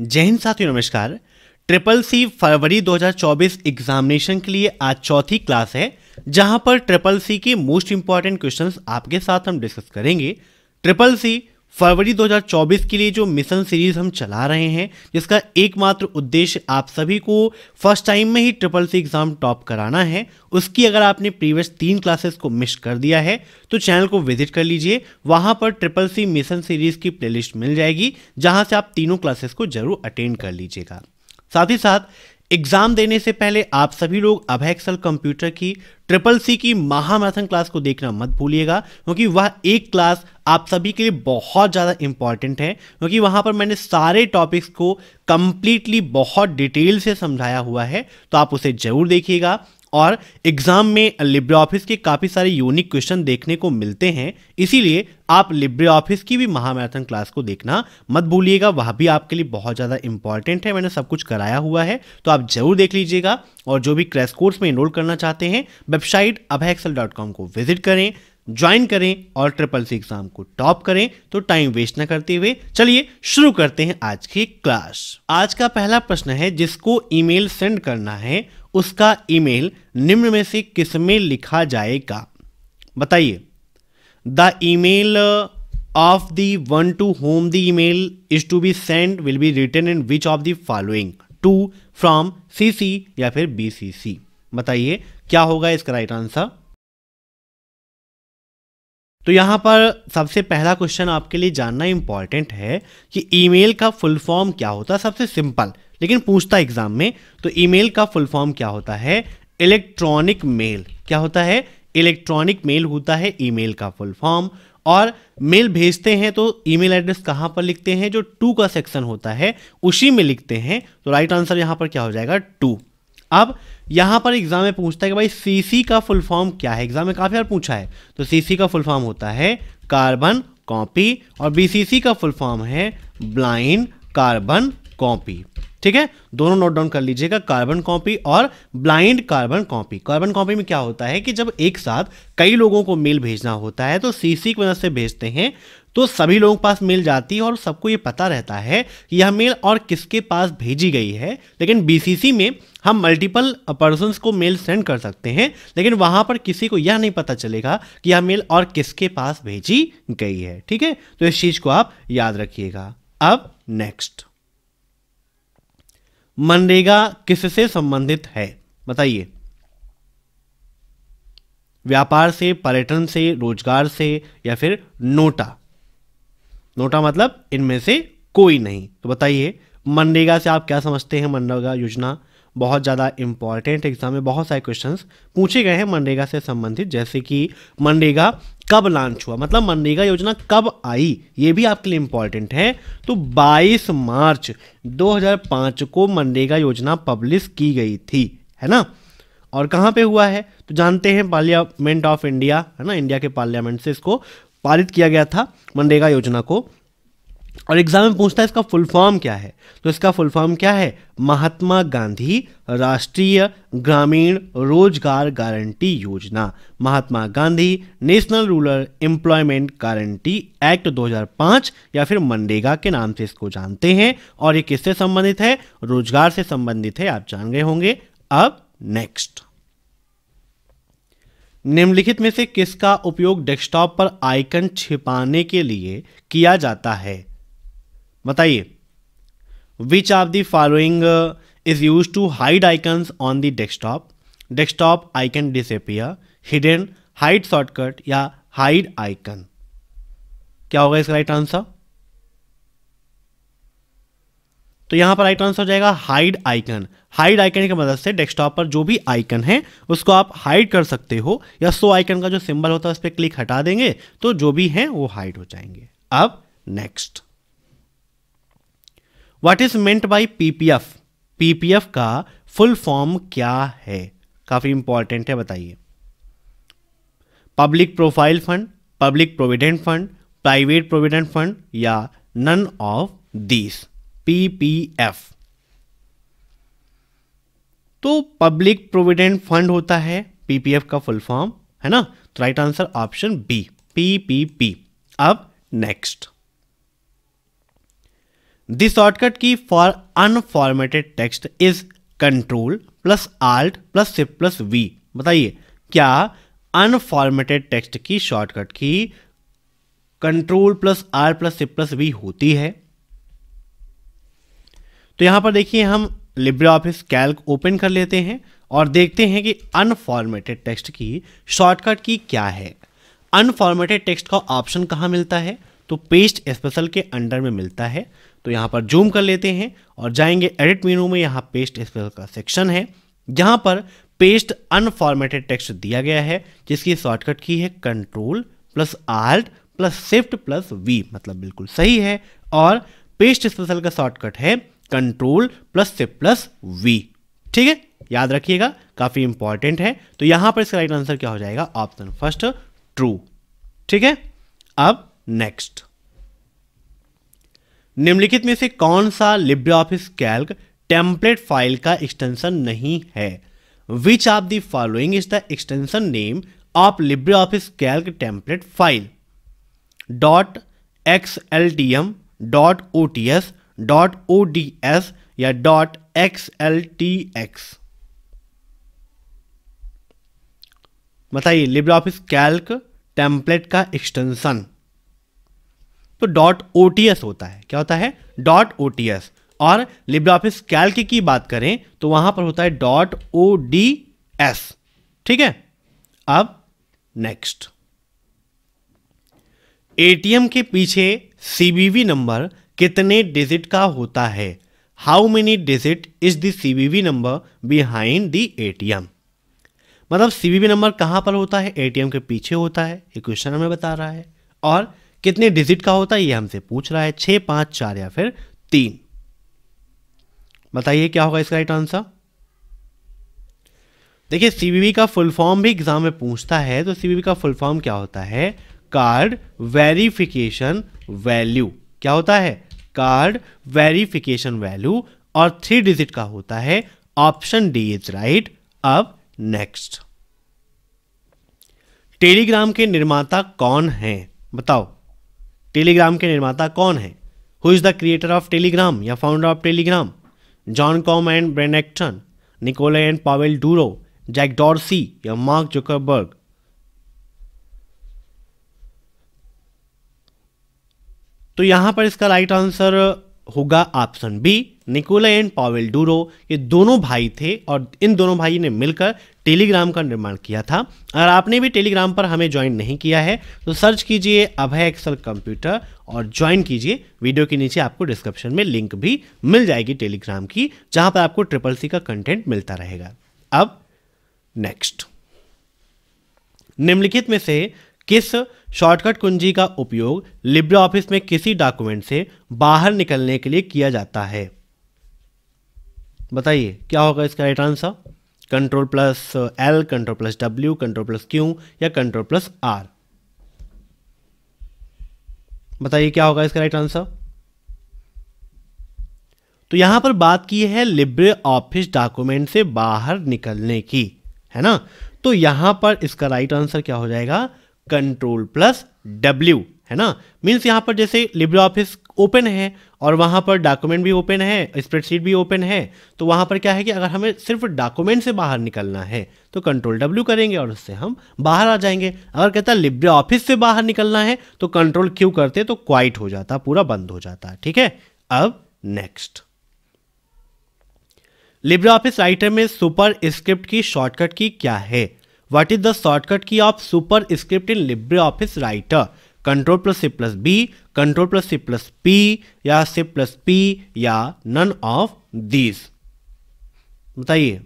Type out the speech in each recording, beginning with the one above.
जय हिंद साथियों नमस्कार ट्रिपल सी फरवरी 2024 एग्जामिनेशन के लिए आज चौथी क्लास है जहां पर ट्रिपल सी के मोस्ट इंपॉर्टेंट क्वेश्चंस आपके साथ हम डिस्कस करेंगे ट्रिपल सी फरवरी 2024 के लिए जो मिशन सीरीज हम चला रहे हैं जिसका एकमात्र उद्देश्य आप सभी को फर्स्ट टाइम में ही ट्रिपल सी एग्जाम टॉप कराना है उसकी अगर आपने प्रीवियस तीन क्लासेस को मिस कर दिया है तो चैनल को विजिट कर लीजिए वहां पर ट्रिपल सी मिशन सीरीज की प्लेलिस्ट मिल जाएगी जहां से आप तीनों क्लासेस को जरूर अटेंड कर लीजिएगा साथ ही साथ एग्जाम देने से पहले आप सभी लोग अभय एक्सल कंप्यूटर की ट्रिपल सी की महामैराथन क्लास को देखना मत भूलिएगा क्योंकि वह एक क्लास आप सभी के लिए बहुत ज़्यादा इंपॉर्टेंट है क्योंकि वहाँ पर मैंने सारे टॉपिक्स को कम्प्लीटली बहुत डिटेल से समझाया हुआ है तो आप उसे ज़रूर देखिएगा और एग्जाम में लिब्रे ऑफिस के काफ़ी सारे यूनिक क्वेश्चन देखने को मिलते हैं इसीलिए आप लिब्रे ऑफिस की भी महामैराथन क्लास को देखना मत भूलिएगा वह भी आपके लिए बहुत ज़्यादा इंपॉर्टेंट है मैंने सब कुछ कराया हुआ है तो आप जरूर देख लीजिएगा और जो भी क्रैश कोर्स में इनरोल करना चाहते हैं वेबसाइट अभय को विजिट करें ज्वाइन करें और ट्रिपल सी एग्जाम को टॉप करें तो टाइम वेस्ट ना करते हुए चलिए शुरू करते हैं आज की क्लास आज का पहला प्रश्न है जिसको ईमेल सेंड करना है उसका ईमेल निम्न में से किस में लिखा जाएगा बताइए the email of the one to whom the email is to be send will be return in which of the following to from C या फिर बी बताइए क्या होगा इसका राइट आंसर तो यहाँ पर सबसे पहला क्वेश्चन आपके लिए जानना इम्पॉर्टेंट है कि ईमेल का फुल फॉर्म क्या होता है सबसे सिंपल लेकिन पूछता एग्जाम में तो ईमेल का फुल फॉर्म क्या होता है इलेक्ट्रॉनिक मेल क्या होता है इलेक्ट्रॉनिक मेल होता है ईमेल का फुल फॉर्म और मेल भेजते हैं तो ईमेल एड्रेस कहाँ पर लिखते हैं जो टू का सेक्शन होता है उसी में लिखते हैं तो राइट आंसर यहाँ पर क्या हो जाएगा टू अब यहां पर एग्जाम में पूछता है कि भाई सीसी का फुल फॉर्म क्या है एग्जाम में काफ़ी बार पूछा है तो सीसी का फुल फॉर्म होता है कार्बन कॉपी और बीसीसी का फुल फॉर्म है ब्लाइंड कार्बन कॉपी ठीक है दोनों नोट डाउन कर लीजिएगा कार्बन कॉपी और blind carbon copy carbon copy में क्या होता है कि जब एक साथ कई लोगों को मेल भेजना होता है तो सीसी की मदद से भेजते हैं तो सभी लोगों के पास मेल जाती है और सबको ये पता रहता है कि यह मेल और किसके पास भेजी गई है लेकिन बीसीसी में हम मल्टीपल पर्सन को मेल सेंड कर सकते हैं लेकिन वहां पर किसी को यह नहीं पता चलेगा कि यह मेल और किसके पास भेजी गई है ठीक है तो इस चीज को आप याद रखिएगा अब नेक्स्ट मनरेगा किससे संबंधित है बताइए व्यापार से पर्यटन से रोजगार से या फिर नोटा नोटा मतलब इनमें से कोई नहीं तो बताइए मनरेगा से आप क्या समझते हैं मनरेगा योजना बहुत ज़्यादा इंपॉर्टेंट एग्जाम में बहुत सारे क्वेश्चन पूछे गए हैं मनरेगा से संबंधित जैसे कि मनरेगा कब लॉन्च हुआ मतलब मनरेगा योजना कब आई ये भी आपके लिए इंपॉर्टेंट है तो 22 मार्च 2005 को मनरेगा योजना पब्लिश की गई थी है ना और कहाँ पे हुआ है तो जानते हैं पार्लियामेंट ऑफ इंडिया है ना इंडिया के पार्लियामेंट से इसको पारित किया गया था मनरेगा योजना को और एग्जाम में पूछता है इसका फुल फॉर्म क्या है तो इसका फुल फॉर्म क्या है महात्मा गांधी राष्ट्रीय ग्रामीण रोजगार गारंटी योजना Mahatma Gandhi national rural employment guarantee act 2005 या फिर मनरेगा के नाम से इसको जानते हैं और ये किससे संबंधित है रोजगार से संबंधित है आप जान गए होंगे अब नेक्स्ट निम्नलिखित में से किसका उपयोग डेस्कटॉप पर आइकन छिपाने के लिए किया जाता है बताइए which of the following is use to hide icons on the desktop desktop icon disappear hidden hide shortcut या हाइड आइकन क्या होगा इसका राइट आंसर तो यहां पर राइट आंसर हो जाएगा हाइड आइकन हाइड आइकन की मदद से डेस्कटॉप पर जो भी आइकन है उसको आप हाइड कर सकते हो या सो आइकन का जो सिंबल होता है उस पर क्लिक हटा देंगे तो जो भी है वो हाइड हो जाएंगे अब next what is meant by PPF PPF का फुल फॉर्म क्या है काफी इंपॉर्टेंट है बताइए public profile fund public provident fund private provident fund या नन ऑफ दीस पीपीएफ तो पब्लिक प्रोविडेंट फंड होता है पीपीएफ का फुल फॉर्म है ना तो right answer option B PPP अब next The shortcut key for unformatted text is control plus alt plus Shift plus V बताइए क्या अनफॉर्मेटेड टेक्स्ट की shortcut key control plus R plus shift plus V होती है तो यहां पर देखिए हम लिब्रे ऑफिस कैल्क ओपन कर लेते हैं और देखते हैं कि अनफॉर्मेटेड टेक्स्ट की शॉर्टकट की क्या है अनफॉर्मेटेड टेक्स्ट का ऑप्शन कहां मिलता है तो पेस्ट स्पेशल के अंडर में मिलता है तो यहाँ पर जूम कर लेते हैं और जाएंगे एडिट मीनू में यहाँ पेस्ट स्पेल का सेक्शन है जहाँ पर पेस्ट अनफॉर्मेटेड टेक्स्ट दिया गया है जिसकी शॉर्टकट की है control plus alt plus shift plus V मतलब बिल्कुल सही है और पेस्ट स्पेशल का शॉर्टकट है control plus shift plus V ठीक है याद रखिएगा काफ़ी इंपॉर्टेंट है तो यहां पर इसका राइट आंसर क्या हो जाएगा ऑप्शन फर्स्ट ट्रू ठीक है अब नेक्स्ट निम्नलिखित में से कौन सा LibreOffice Calc template file का एक्सटेंशन नहीं है which of the following is the extension name of LibreOffice Calc template file dot X L T M dot O T S dot O D S या dot X L T X बताइए LibreOffice Calc template का extension तो dot O होता है क्या होता है dot O और लिब्रे ऑफिस कैल्क की बात करें तो वहां पर होता है डॉट ओ डी एस ठीक है अब नेक्स्ट एटीएम के पीछे सीबीवी नंबर कितने डिजिट का होता है how many digit is the CVV number behind the ATM मतलब सीबीवी नंबर कहां पर होता है एटीएम के पीछे होता है ये क्वेश्चन हमें बता रहा है और कितने डिजिट का होता है ये हमसे पूछ रहा है छह पांच चार या फिर तीन बताइए क्या होगा इसका राइट आंसर देखिए सीबीबी का फुल फॉर्म भी एग्जाम में पूछता है तो सीबीबी का फुल फॉर्म क्या होता है कार्ड वेरिफिकेशन वैल्यू क्या होता है कार्ड वेरिफिकेशन वैल्यू और थ्री डिजिट का होता है ऑप्शन डी इज राइट अब नेक्स्ट टेलीग्राम के निर्माता कौन हैं बताओ टेलीग्राम के निर्माता कौन है who is the creator of Telegram या founder of Telegram Jan Koum and Brian Acton Nikolai and Pavel Durov Jack Dorsey या मार्क जुकरबर्ग तो यहां पर इसका राइट आंसर होगा option B Nikolai and Pavel Durov ये दोनों भाई थे और इन दोनों भाई ने मिलकर टेलीग्राम का निर्माण किया था अगर आपने भी टेलीग्राम पर हमें ज्वाइन नहीं किया है तो सर्च कीजिए अभय एक्सल कंप्यूटर और ज्वाइन कीजिए वीडियो के नीचे आपको डिस्क्रिप्शन में लिंक भी मिल जाएगी टेलीग्राम की जहां पर आपको ट्रिपल सी का कंटेंट मिलता रहेगा अब नेक्स्ट निम्नलिखित में से किस शॉर्टकट कुंजी का उपयोग लिब्रे ऑफिस में किसी डॉक्यूमेंट से बाहर निकलने के लिए किया जाता है बताइए क्या होगा इसका right answer control plus L control plus W control plus Q या कंट्रोल प्लस आर बताइए क्या होगा इसका राइट आंसर तो यहां पर बात की है लिब्रे ऑफिस डॉक्यूमेंट से बाहर निकलने की है ना तो यहां पर इसका राइट आंसर क्या हो जाएगा कंट्रोल प्लस डब्ल्यू है ना मीन्स यहाँ पर जैसे लिब्रे ऑफिस ओपन है और वहाँ पर डॉक्यूमेंट भी ओपन है स्प्रेडशीट भी ओपन है तो वहाँ पर क्या है कि अगर हमें सिर्फ डॉक्यूमेंट से बाहर निकलना है तो कंट्रोल डब्ल्यू करेंगे और उससे हम बाहर आ जाएंगे अगर कहता है लिब्रे ऑफिस से बाहर निकलना है तो कंट्रोल क्यू करते तो क्वाइट हो जाता पूरा बंद हो जाता ठीक है अब नेक्स्ट लिब्रे ऑफिस राइटर में सुपर स्क्रिप्ट की शॉर्टकट की क्या है the shortcut key of superscript in Libre office Writer control plus C plus B control plus C plus P या सी प्लस पी या none of these बताइए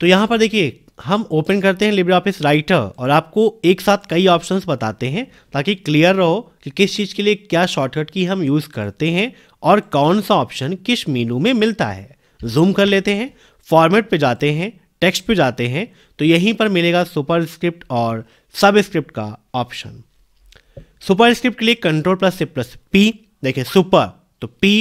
तो यहां पर देखिए हम ओपन करते हैं लिब्रे ऑफिस राइटर और आपको एक साथ कई ऑप्शंस बताते हैं ताकि क्लियर रहो कि किस चीज़ के लिए क्या शॉर्टकट की हम यूज़ करते हैं और कौन सा ऑप्शन किस मीनू में मिलता है जूम कर लेते हैं फॉर्मेट पे जाते हैं टेक्स्ट पे जाते हैं तो यहीं पर मिलेगा सुपर स्क्रिप्ट और सब स्क्रिप्ट का ऑप्शन सुपर स्क्रिप्ट के लिए कंट्रोल प्लस से प्लस पी देखिए सुपर तो पी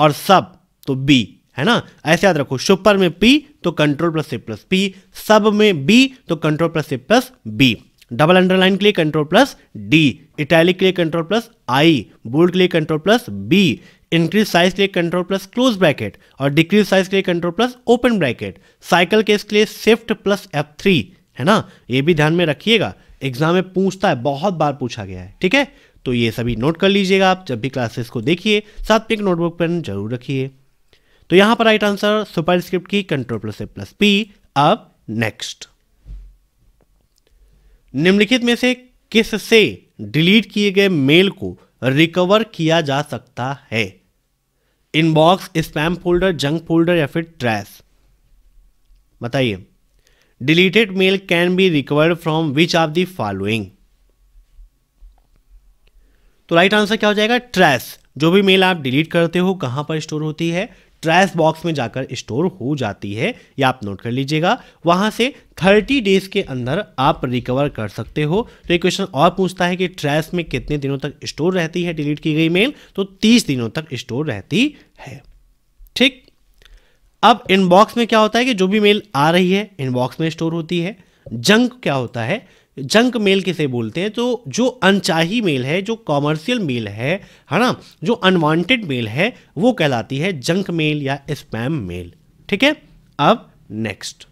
और सब तो बी है ना ऐसे याद रखो सुपर में पी तो कंट्रोल प्लस से प्लस पी सब में बी तो कंट्रोल प्लस से प्लस बी डबल अंडरलाइन के लिए कंट्रोल प्लस डी इटैलिक के लिए कंट्रोल प्लस आई बोल्ड के लिए control plus B increase size के लिए कंट्रोल प्लस क्लोज ब्रैकेट और डिक्रीज साइज के लिए control plus open bracket cycle के इसके लिए स्विफ्ट प्लस एफ थ्री है ना ये भी ध्यान में रखिएगा एग्जाम में पूछता है बहुत बार पूछा गया है ठीक है तो ये सभी नोट कर लीजिएगा आप जब भी क्लासेस को देखिए साथ में एक नोटबुक पेन जरूर रखिए तो यहां पर राइट आंसर सुपर स्क्रिप्ट की control plus A plus P अब नेक्स्ट निम्नलिखित में से किस से डिलीट किए गए मेल को रिकवर किया जा सकता है inbox spam folder junk folder या फिर ट्रैश बताइए deleted mail can be recovered from which of the following तो राइट आंसर क्या हो जाएगा ट्रैश जो भी मेल आप डिलीट करते हो कहां पर स्टोर होती है ट्रैस बॉक्स में जाकर स्टोर हो जाती है या आप नोट कर लीजिएगा वहां से 30 डेज के अंदर आप रिकवर कर सकते हो तो एक क्वेश्चन और पूछता है कि ट्रैस में कितने दिनों तक स्टोर रहती है डिलीट की गई मेल तो 30 दिनों तक स्टोर रहती है ठीक अब इनबॉक्स में क्या होता है कि जो भी मेल आ रही है इनबॉक्स में स्टोर होती है जंक क्या होता है जंक मेल किसे बोलते हैं तो जो अनचाही मेल है जो कॉमर्शियल मेल है है ना जो अनवांटेड मेल है वो कहलाती है जंक मेल या स्पैम मेल ठीक है अब नेक्स्ट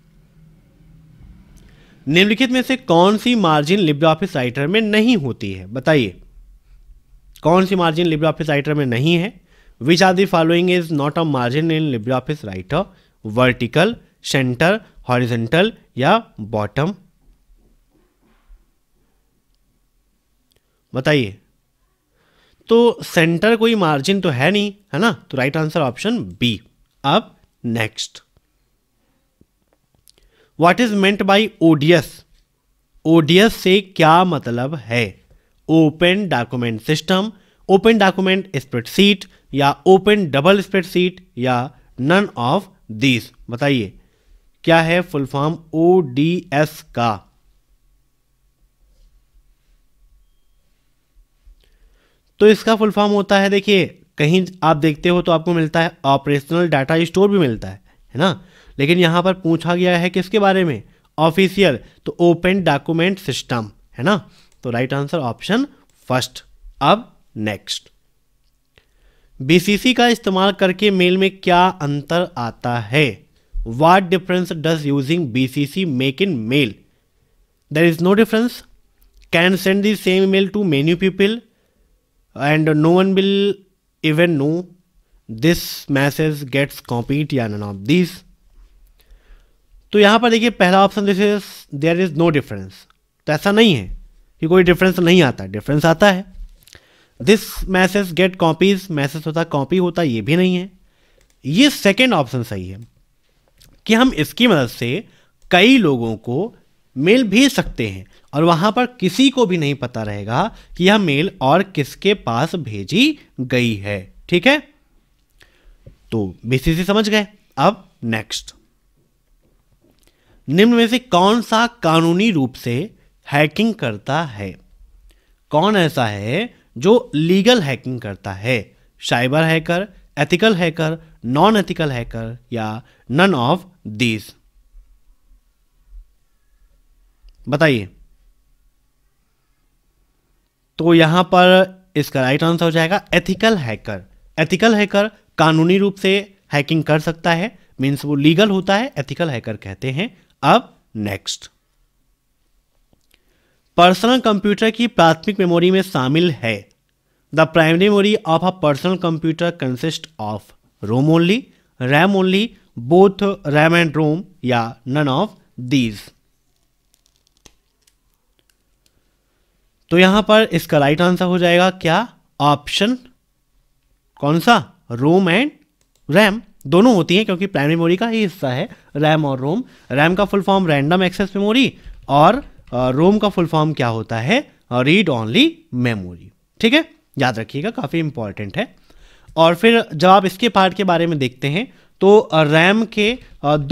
निम्नलिखित में से कौन सी मार्जिन लिब्रे ऑफिस राइटर में नहीं होती है बताइए कौन सी मार्जिन लिब्रे ऑफिस राइटर में नहीं है which are the following is not a margin in Libre office Writer vertical centre horizontal या बॉटम बताइए तो सेंटर कोई मार्जिन तो है नहीं है ना तो राइट आंसर ऑप्शन बी अब next what is meant by ODS ODS से क्या मतलब है open document system open document spreadsheet या ओपन डबल स्प्रेडशीट या नन ऑफ दीज बताइए क्या है फुल फॉर्म ओडीएस का तो इसका फुल फॉर्म होता है देखिए कहीं आप देखते हो तो आपको मिलता है ऑपरेशनल डाटा स्टोर भी मिलता है है ना लेकिन यहाँ पर पूछा गया है किसके बारे में ऑफिशियल तो ओपन डॉक्यूमेंट सिस्टम है ना तो राइट आंसर ऑप्शन फर्स्ट अब नेक्स्ट बीसीसी का इस्तेमाल करके मेल में क्या अंतर आता है what difference does using BCC make in mail there is no difference can send the same mail to many people and no one will even know this message gets complete या none of this तो यहाँ पर देखिए पहला option this is there is no difference तो ऐसा नहीं है कि कोई डिफरेंस नहीं आता डिफरेंस आता है this message get copies message होता कॉपी होता ये भी नहीं है ये सेकेंड ऑप्शन सही है कि हम इसकी मदद से कई लोगों को मेल भेज सकते हैं और वहां पर किसी को भी नहीं पता रहेगा कि यह मेल और किसके पास भेजी गई है ठीक है तो बीसीसी समझ गए अब नेक्स्ट निम्न में से कौन सा कानूनी रूप से हैकिंग करता है कौन ऐसा है जो लीगल हैकिंग करता है cyber hacker ethical hacker non ethical hacker या नन ऑफ दीज बताइए तो यहां पर इसका राइट आंसर हो जाएगा एथिकल हैकर एथिकल हैकर कानूनी रूप से हैकिंग कर सकता है मीन्स वो लीगल होता है एथिकल हैकर कहते हैं अब नेक्स्ट पर्सनल कंप्यूटर की प्राथमिक मेमोरी में शामिल है the primary memory of a personal computer consist of ROM only RAM only both RAM and ROM या नन ऑफ दीज तो यहां पर इसका राइट आंसर हो जाएगा क्या ऑप्शन कौन सा रोम एंड रैम दोनों होती हैं क्योंकि प्राइम मेमोरी का ही हिस्सा है रैम और रोम रैम का full form random access memory और रोम का फुल फॉर्म क्या होता है रीड ऑनली मेमोरी ठीक है याद रखिएगा काफ़ी इंपॉर्टेंट है और फिर जब आप इसके पार्ट के बारे में देखते हैं तो रैम के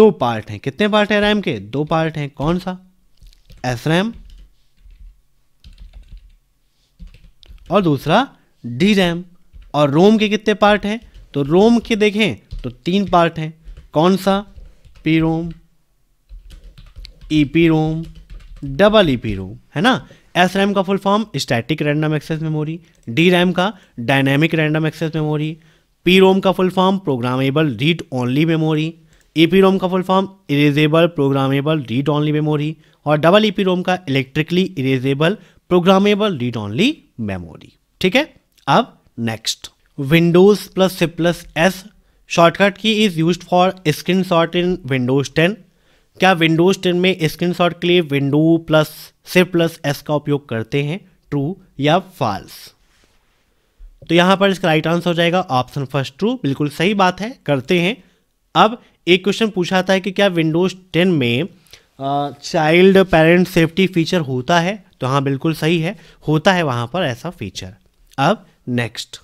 दो पार्ट हैं कितने पार्ट हैं रैम के दो पार्ट हैं कौन सा एस रैम और दूसरा डी रैम और रोम के कितने पार्ट हैं तो रोम के देखें तो तीन पार्ट हैं कौन सा P ROM E e P ROM double E P ROM है ना एस रैम का full form static random access memory D RAM का dynamic random access memory P ROM का full form programmable read only memory E P ROM का full form erasable programmable read only memory और double E P ROM का electrically erasable programmable read only memory ठीक है अब next Windows plus C plus S shortcut key is use for screen shot in Windows ten क्या Windows ten में screen shot के लिए window plus C plus S का उपयोग करते हैं ट्रू या फॉल्स तो यहां पर इसका राइट आंसर हो जाएगा ऑप्शन फर्स्ट ट्रू बिल्कुल सही बात है करते हैं अब एक क्वेश्चन पूछा था कि क्या विंडोज टेन में चाइल्ड पेरेंट सेफ्टी फीचर होता है तो हाँ बिल्कुल सही है होता है वहां पर ऐसा फीचर अब नेक्स्ट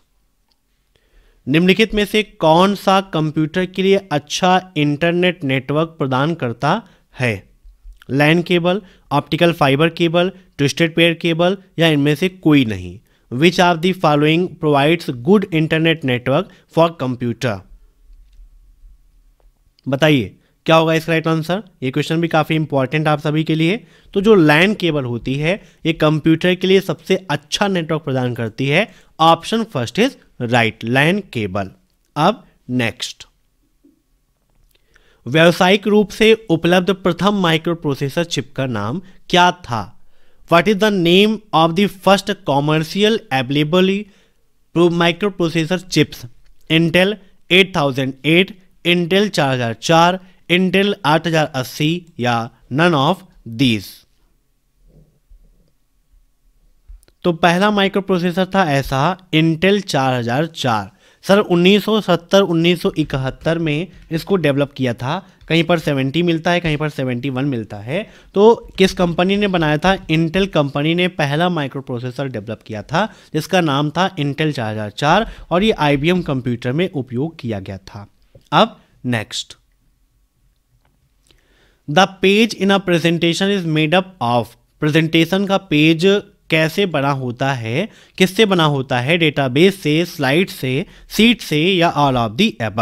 निम्नलिखित में से कौन सा कंप्यूटर के लिए अच्छा इंटरनेट नेटवर्क प्रदान करता है land cable optical fibre cable twisted pair cable या इनमें से कोई नहीं which are the following provides good internet network for computer बताइए क्या होगा इसका राइट आंसर ये क्वेश्चन भी काफ़ी इंपॉर्टेंट आप सभी के लिए तो जो लाइन केबल होती है ये कंप्यूटर के लिए सबसे अच्छा नेटवर्क प्रदान करती है option first is right line cable अब नेक्स्ट व्यावसायिक रूप से उपलब्ध प्रथम माइक्रो प्रोसेसर चिप का नाम क्या था what is the name of the first commercial available micro processor chips Intel 8008 Intel 4004 Intel 8080 या नन ऑफ दीज तो पहला माइक्रो प्रोसेसर था ऐसा इंटेल 4004 सर 1970 1971 में इसको डेवलप किया था कहीं पर 70 मिलता है कहीं पर 71 मिलता है तो किस कंपनी ने बनाया था इंटेल कंपनी ने पहला माइक्रो प्रोसेसर डेवलप किया था जिसका नाम था इंटेल 4004 और ये आईबीएम कंप्यूटर में उपयोग किया गया था अब next the page in a presentation is made up of presentation का पेज कैसे बना होता है किससे बना होता है डेटाबेस से स्लाइड से सीट से या ऑल ऑफ दी एब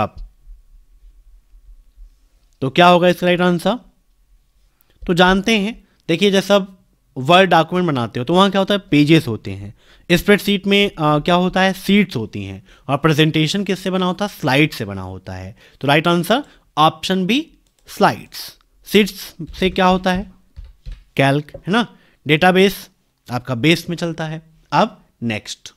तो क्या होगा इसका राइट आंसर तो जानते हैं देखिए जैसा वर्ड डॉक्यूमेंट बनाते हो तो वहां क्या होता है पेजेस होते हैं स्प्रेडशीट में आ, क्या होता है सीट्स होती हैं और प्रेजेंटेशन किससे बना होता है स्लाइड से बना होता है तो right answer option B slides sheets से क्या होता है कैल्क है ना डेटाबेस आपका बेस में चलता है अब नेक्स्ट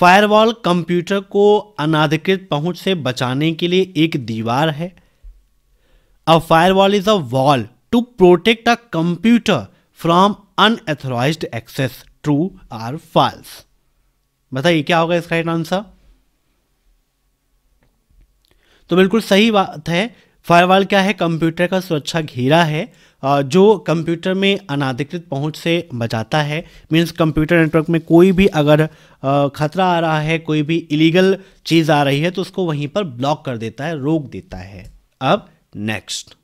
फायरवॉल कंप्यूटर को अनाधिकृत पहुंच से बचाने के लिए एक दीवार है a firewall is a wall to protect a computer from unauthorise access true or false बताइए क्या होगा इसका राइट आंसर तो बिल्कुल सही बात है फायरवॉल क्या है कंप्यूटर का सुरक्षा घेरा है जो कंप्यूटर में अनाधिकृत पहुंच से बचाता है मीन्स कंप्यूटर नेटवर्क में कोई भी अगर खतरा आ रहा है कोई भी इलीगल चीज़ आ रही है तो उसको वहीं पर ब्लॉक कर देता है रोक देता है अब नेक्स्ट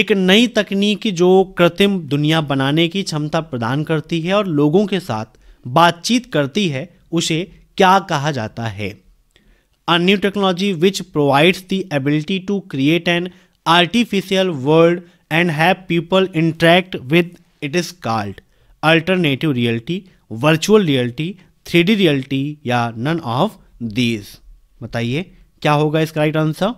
एक नई तकनीक जो कृत्रिम दुनिया बनाने की क्षमता प्रदान करती है और लोगों के साथ बातचीत करती है उसे क्या कहा जाता है a new technology which provides the ability to create an artificial world and have people interact with it is called alternative reality virtual reality 3d reality या none of these बताइए क्या होगा इसका राइट आंसर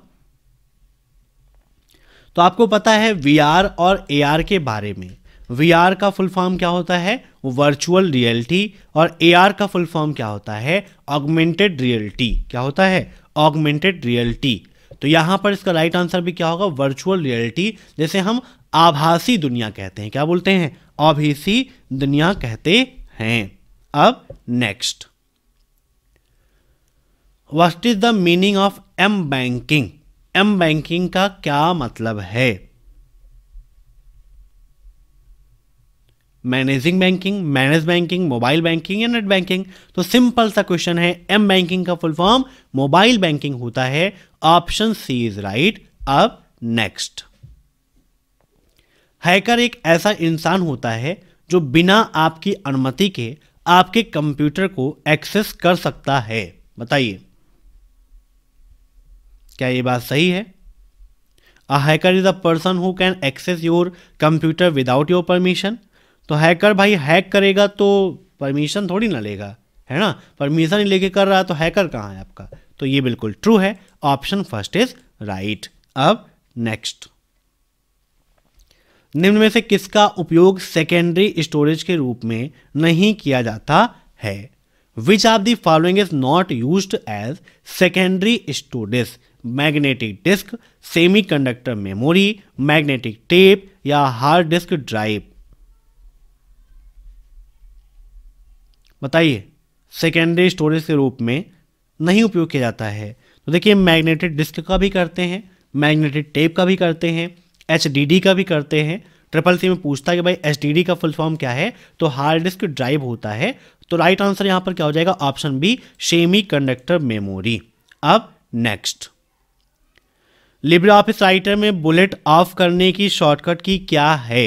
तो आपको पता है we और ए के बारे में वी का फुल फॉर्म क्या होता है वर्चुअल रियलिटी और ए का फुल फॉर्म क्या होता है ऑगमेंटेड रियलिटी क्या होता है ऑगमेंटेड रियलिटी तो यहां पर इसका राइट आंसर भी क्या होगा वर्चुअल रियलिटी जैसे हम आभासी दुनिया कहते हैं क्या बोलते हैं आभासी दुनिया कहते हैं अब next what is the meaning of M banking M banking का क्या मतलब है managing banking manage banking mobile banking या नेट बैंकिंग तो सिंपल सा क्वेश्चन है एम बैंकिंग का फुल फॉर्म मोबाइल बैंकिंग होता है ऑप्शन सी इज राइट अब नेक्स्ट हैकर एक ऐसा इंसान होता है जो बिना आपकी अनुमति के आपके कंप्यूटर को एक्सेस कर सकता है बताइए क्या ये बात सही है a hacker is a person who can access your computer without your permission तो हैकर भाई हैक करेगा तो परमिशन थोड़ी ना लेगा है ना परमिशन ही लेके कर रहा तो हैकर कहाँ है आपका तो ये बिल्कुल ट्रू है ऑप्शन फर्स्ट इज राइट अब नेक्स्ट निम्न में से किसका उपयोग सेकेंडरी स्टोरेज के रूप में नहीं किया जाता है which are the following is not use as secondary storage magnetic disk semiconductor memory magnetic tape या हार्ड डिस्क ड्राइव बताइए सेकेंडरी स्टोरेज के रूप में नहीं उपयोग किया जाता है तो देखिए मैग्नेटिक डिस्क का भी करते हैं मैग्नेटिक टेप का भी करते हैं एच का भी करते हैं ट्रिपल सी में पूछता है कि भाई एच का फुल फॉर्म क्या है तो हार्ड डिस्क ड्राइव होता है तो राइट आंसर यहां पर क्या हो जाएगा option B semi conductor memory अब नेक्स्ट लिब्रे ऑफिस राइटर में बुलेट ऑफ करने की शॉर्टकट की क्या है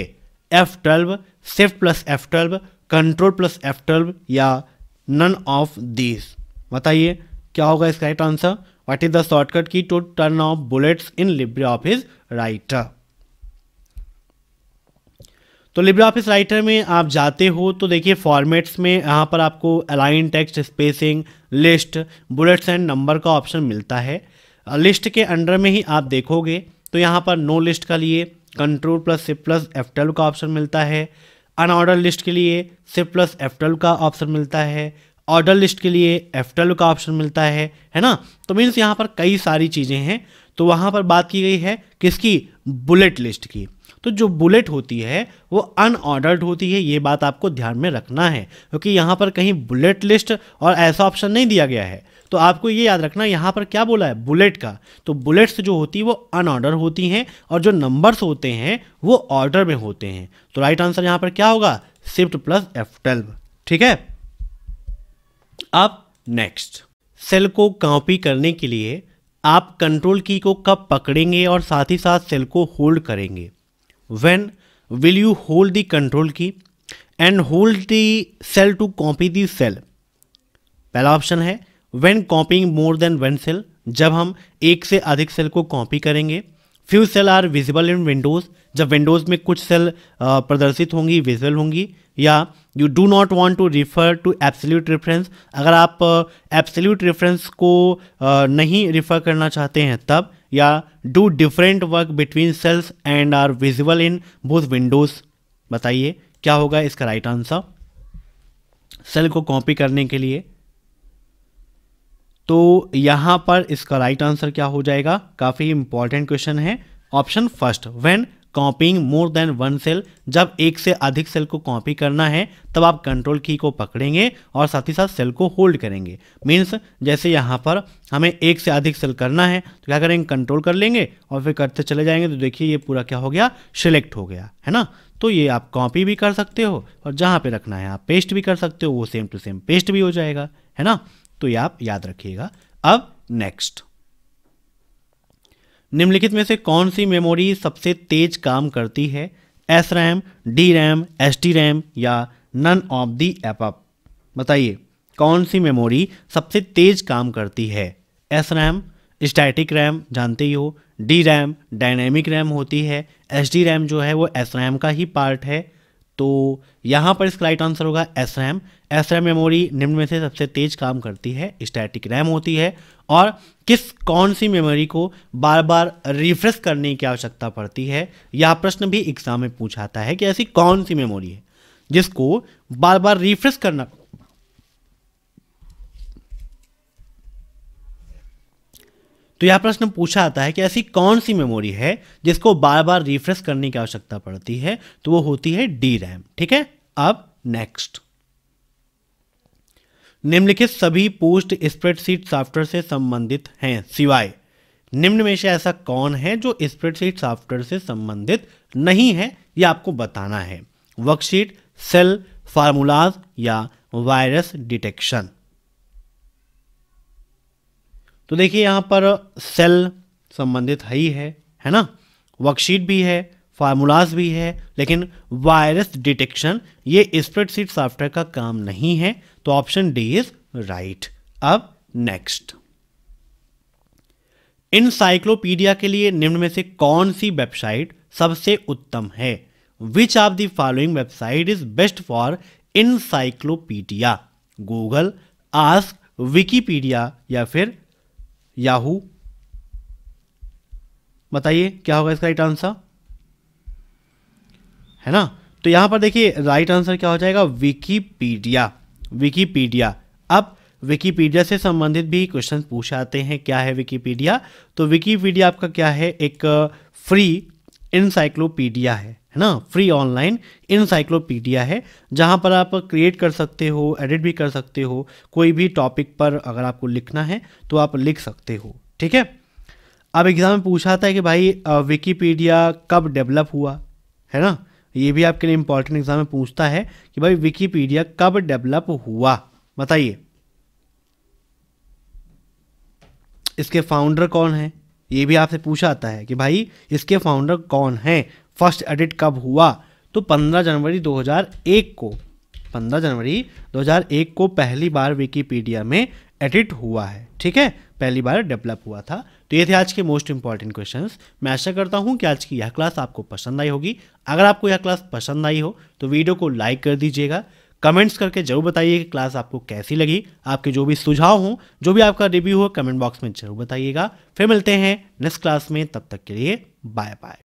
F twelve shift plus F twelve control plus F twelve या नन ऑफ दीज बताइए क्या होगा इसका right answer what is the shortcut key to turn off bullets in Libre office Writer तो लिब्रे ऑफिस राइटर में आप जाते हो तो देखिए फॉर्मेट्स में यहाँ पर आपको align text spacing list bullets and number का ऑप्शन मिलता है लिस्ट के अंडर में ही आप देखोगे तो यहाँ पर नो लिस्ट का लिए control plus C plus plus F का ऑप्शन मिलता है अनऑर्डर लिस्ट के लिए सिर्फ प्लस एफ ट्वेल्व का ऑप्शन मिलता है ऑर्डर लिस्ट के लिए एफ ट्वेल्व का ऑप्शन मिलता है है ना तो मीन्स यहाँ पर कई सारी चीज़ें हैं तो वहाँ पर बात की गई है किसकी बुलेट लिस्ट की तो जो बुलेट होती है वो अनऑर्डर्ड होती है ये बात आपको ध्यान में रखना है क्योंकि यहाँ पर कहीं बुलेट लिस्ट और ऐसा ऑप्शन नहीं दिया गया है तो आपको ये याद रखना यहाँ पर क्या बोला है बुलेट का तो बुलेट्स जो होती है वो अनऑर्डर होती हैं और जो नंबर्स होते हैं वो ऑर्डर में होते हैं तो राइट आंसर यहाँ पर क्या होगा शिफ्ट प्लस एफ ट्वेल्व ठीक है अब नेक्स्ट सेल को कॉपी करने के लिए आप कंट्रोल की को कब पकड़ेंगे और साथ ही साथ सेल को होल्ड करेंगे when will you hold the control key and hold the cell to copy the cell पहला ऑप्शन है when copying more than one cell जब हम एक से अधिक सेल को कॉपी करेंगे few cell are visible in windows जब विंडोज़ में कुछ सेल प्रदर्शित होंगी विजिबल होंगी या you do not want to refer to absolute reference अगर आप एब्सोल्यूट रेफरेंस को नहीं रिफ़र करना चाहते हैं तब या do different work between cells and are visible in both windows बताइए क्या होगा इसका राइट आंसर सेल को कॉपी करने के लिए तो यहाँ पर इसका राइट आंसर क्या हो जाएगा काफ़ी इंपॉर्टेंट क्वेश्चन है option first when copying more than one cell जब एक से अधिक सेल को कॉपी करना है तब आप कंट्रोल की को पकड़ेंगे और साथ ही साथ सेल को होल्ड करेंगे मीन्स जैसे यहाँ पर हमें एक से अधिक सेल करना है तो क्या करेंगे कंट्रोल कर लेंगे और फिर करते चले जाएंगे तो देखिए ये पूरा क्या हो गया सिलेक्ट हो गया है ना तो ये आप कॉपी भी कर सकते हो और जहाँ पे रखना है आप पेस्ट भी कर सकते हो वो सेम टू सेम पेस्ट भी हो जाएगा है ना तो आप याद रखिएगा अब नेक्स्ट निम्नलिखित में से कौन सी मेमोरी सबसे तेज काम करती है S RAM D RAM S D RAM या नन ऑफ दी एप बताइए कौन सी मेमोरी सबसे तेज काम करती है एस रैम स्टैटिक रैम जानते ही हो डी रैम डायनेमिक रैम होती है एस डी रैम जो है वो एस रैम का ही पार्ट है तो यहाँ पर इसका राइट आंसर होगा S RAM S RAM memory निम्न में से सबसे तेज काम करती है स्टैटिक रैम होती है और किस कौन सी मेमोरी को बार बार रिफ्रेश करने की आवश्यकता पड़ती है यह प्रश्न भी एग्जाम में पूछा है कि ऐसी कौन सी मेमोरी है जिसको बार बार रिफ्रेश करना तो यह प्रश्न पूछा आता है कि ऐसी कौन सी मेमोरी है जिसको बार बार रिफ्रेश करने की आवश्यकता पड़ती है तो वो होती है डी रैम ठीक है अब नेक्स्ट निम्नलिखित सभी पोस्ट स्प्रेडशीट सॉफ्टवेयर से संबंधित हैं सिवाय निम्न में से ऐसा कौन है जो स्प्रेडशीट सॉफ्टवेयर से संबंधित नहीं है यह आपको बताना है वर्कशीट सेल फार्मूलाज या वायरस डिटेक्शन तो देखिए यहाँ पर सेल संबंधित है ही है है ना वर्कशीट भी है फार्मूलाज भी है लेकिन वायरस डिटेक्शन ये स्प्रेडशीट सॉफ्टवेयर का काम नहीं है तो ऑप्शन डी इज राइट अब नेक्स्ट इनसाइक्लोपीडिया के लिए निम्न में से कौन सी वेबसाइट सबसे उत्तम है which of the following website is best for encyclopedia Google Ask Wikipedia या फिर याहू बताइए क्या होगा इसका राइट आंसर है ना तो यहां पर देखिए राइट आंसर क्या हो जाएगा विकीपीडिया विकीपीडिया अब विकीपीडिया से संबंधित भी क्वेश्चन पूछ आते हैं क्या है विकीपीडिया तो विकीपीडिया आपका क्या है एक फ्री uh, इंसाइक्लोपीडिया है है ना फ्री ऑनलाइन इनसाइक्लोपीडिया है जहाँ पर आप क्रिएट कर सकते हो एडिट भी कर सकते हो कोई भी टॉपिक पर अगर आपको लिखना है तो आप लिख सकते हो ठीक है अब एग्ज़ाम में पूछा था कि भाई विकीपीडिया कब डेवलप हुआ है ना ये भी आपके लिए इंपॉर्टेंट एग्ज़ाम में पूछता है कि भाई विकीपीडिया कब डेवलप हुआ बताइए इसके फाउंडर कौन है ये भी आपसे पूछा आता है कि भाई इसके फाउंडर कौन हैं फर्स्ट एडिट कब हुआ तो 15 जनवरी 2001 को 15 जनवरी 2001 को पहली बार विकीपीडिया में एडिट हुआ है ठीक है पहली बार डेवलप हुआ था तो ये थे आज के मोस्ट इंपॉर्टेंट क्वेश्चंस मैं आशा करता हूँ कि आज की यह क्लास आपको पसंद आई होगी अगर आपको यह क्लास पसंद आई हो तो वीडियो को लाइक कर दीजिएगा कमेंट्स करके जरूर बताइए कि क्लास आपको कैसी लगी आपके जो भी सुझाव हों जो भी आपका रिव्यू हो कमेंट बॉक्स में जरूर बताइएगा फिर मिलते हैं नेक्स्ट क्लास में तब तक के लिए बाय बाय